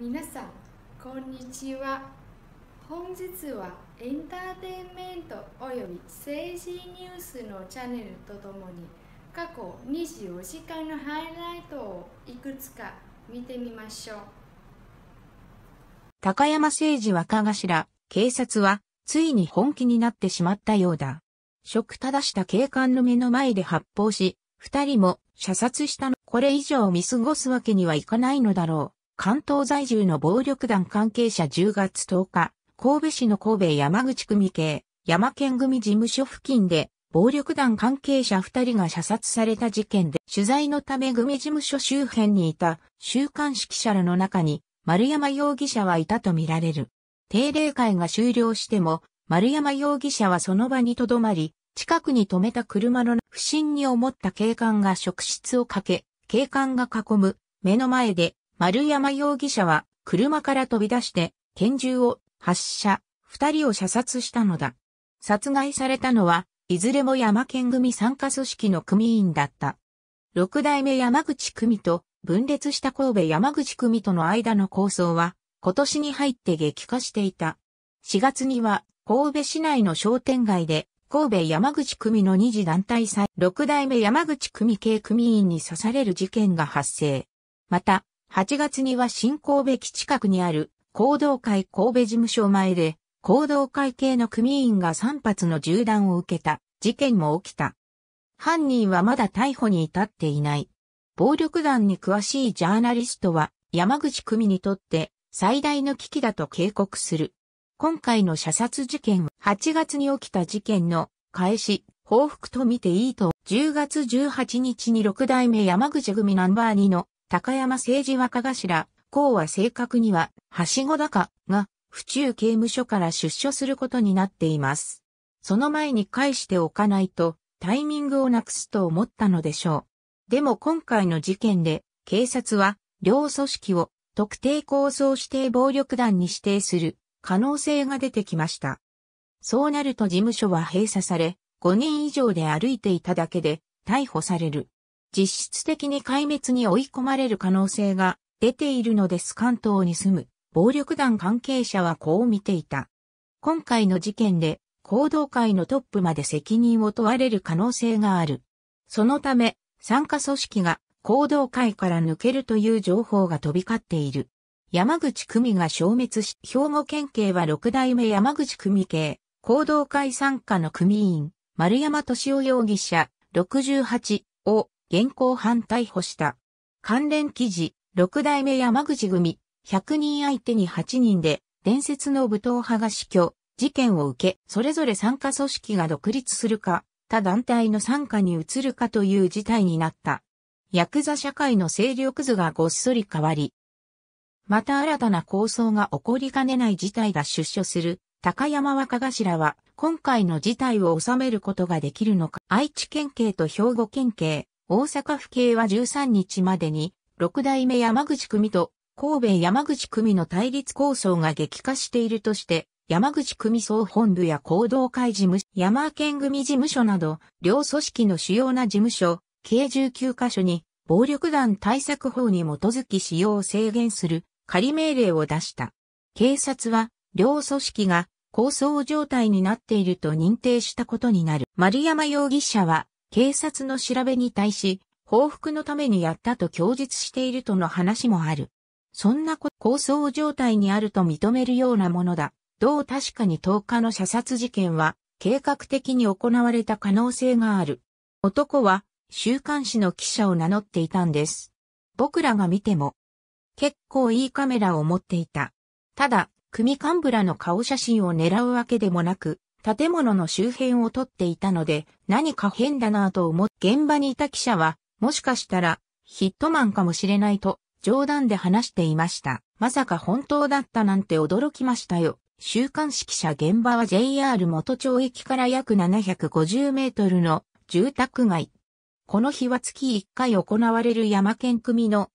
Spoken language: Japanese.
皆さんこんにちは本日はエンターテインメントおよび政治ニュースのチャンネルとともに過去24時間のハイライトをいくつか見てみましょう高山政治若頭警察はついに本気になってしまったようだ食正した警官の目の前で発砲し二人も射殺したのこれ以上見過ごすわけにはいかないのだろう関東在住の暴力団関係者10月10日、神戸市の神戸山口組系、山県組事務所付近で、暴力団関係者2人が射殺された事件で、取材のため組事務所周辺にいた週刊誌記者らの中に、丸山容疑者はいたとみられる。定例会が終了しても、丸山容疑者はその場に留まり、近くに止めた車の不審に思った警官が職質をかけ、警官が囲む目の前で丸山容疑者は車から飛び出して拳銃を発射、二人を射殺したのだ。殺害されたのは、いずれも山県組参加組織の組員だった。六代目山口組と分裂した神戸山口組との間の抗争は、今年に入って激化していた。4月には、神戸市内の商店街で、神戸山口組の二次団体祭、六代目山口組系組員に刺される事件が発生。また、8月には新神戸基近くにある行動会神戸事務所前で、行動会系の組員が3発の銃弾を受けた事件も起きた。犯人はまだ逮捕に至っていない。暴力団に詳しいジャーナリストは山口組にとって最大の危機だと警告する。今回の射殺事件は8月に起きた事件の開始、報復と見ていいと10月18日に6代目山口組ナンバー2の高山政治若頭、公は正確には、はしご高が、府中刑務所から出所することになっています。その前に返しておかないと、タイミングをなくすと思ったのでしょう。でも今回の事件で、警察は、両組織を、特定抗争指定暴力団に指定する、可能性が出てきました。そうなると事務所は閉鎖され、5人以上で歩いていただけで、逮捕される。実質的に壊滅に追い込まれる可能性が出ているのです関東に住む暴力団関係者はこう見ていた。今回の事件で行動会のトップまで責任を問われる可能性がある。そのため、参加組織が行動会から抜けるという情報が飛び交っている。山口組が消滅し、兵庫県警は六代目山口組系、行動会参加の組員、丸山敏夫容疑者、68を現行犯逮捕した。関連記事、六代目山口組、百人相手に八人で、伝説の武闘派が死去、事件を受け、それぞれ参加組織が独立するか、他団体の参加に移るかという事態になった。ヤクザ社会の勢力図がごっそり変わり、また新たな構想が起こりかねない事態が出所する、高山若頭は、今回の事態を収めることができるのか、愛知県警と兵庫県警、大阪府警は13日までに、六代目山口組と神戸山口組の対立構想が激化しているとして、山口組総本部や行動会事務所、山県組事務所など、両組織の主要な事務所、計19カ所に、暴力団対策法に基づき使用を制限する仮命令を出した。警察は、両組織が構想状態になっていると認定したことになる。丸山容疑者は、警察の調べに対し、報復のためにやったと供述しているとの話もある。そんな構想状態にあると認めるようなものだ。どう確かに10日の射殺事件は計画的に行われた可能性がある。男は週刊誌の記者を名乗っていたんです。僕らが見ても結構いいカメラを持っていた。ただ、組幹部らの顔写真を狙うわけでもなく、建物の周辺を撮っていたので、何か変だなぁと思っ、現場にいた記者は、もしかしたら、ヒットマンかもしれないと、冗談で話していました。まさか本当だったなんて驚きましたよ。週刊誌記者現場は JR 元町駅から約750メートルの住宅街。この日は月1回行われる山県組の